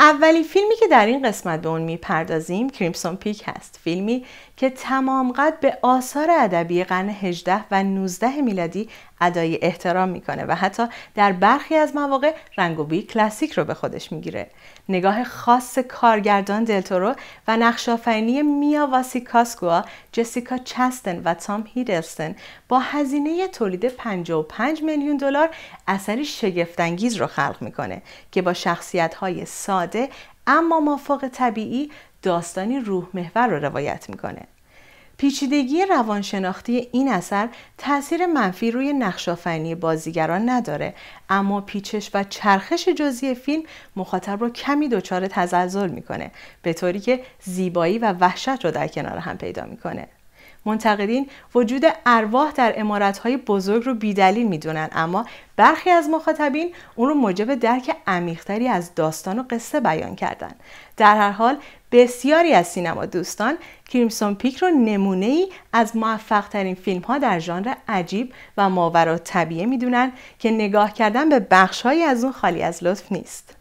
اولین فیلمی که در این قسمت به اون میپردازیم کریمسون پیک هست فیلمی که تمام قد به آثار ادبی قرن 18 و 19 میلادی ادای احترام میکنه و حتی در برخی از مواقع رنگ و بوی کلاسیک رو به خودش میگیره نگاه خاص کارگردان دلتورو و آفرینی میا واسیکاسکوا جسیکا چستن و تام هیدلستن با هزینه تولید 55 میلیون دلار اثری شگفتانگیز رو خلق میکنه که با شخصیت های اما مافوق طبیعی داستانی روح محور رو روایت میکنه پیچیدگی روانشناختی این اثر تاثیر منفی روی نقشافنی بازیگران نداره اما پیچش و چرخش جزئی فیلم مخاطب رو کمی دچار تزلزل میکنه به طوری که زیبایی و وحشت رو در کنار هم پیدا میکنه منتقدین وجود ارواح در امارتهای بزرگ رو بیدلیل میدونن اما برخی از مخاطبین اون رو موجب درک عمیقتری از داستان و قصه بیان کردن در هر حال بسیاری از سینما دوستان کریمسون پیک رو نمونه ای از موفق ترین فیلم ها در ژانر عجیب و ماورا طبیعه میدونن که نگاه کردن به بخش از اون خالی از لطف نیست.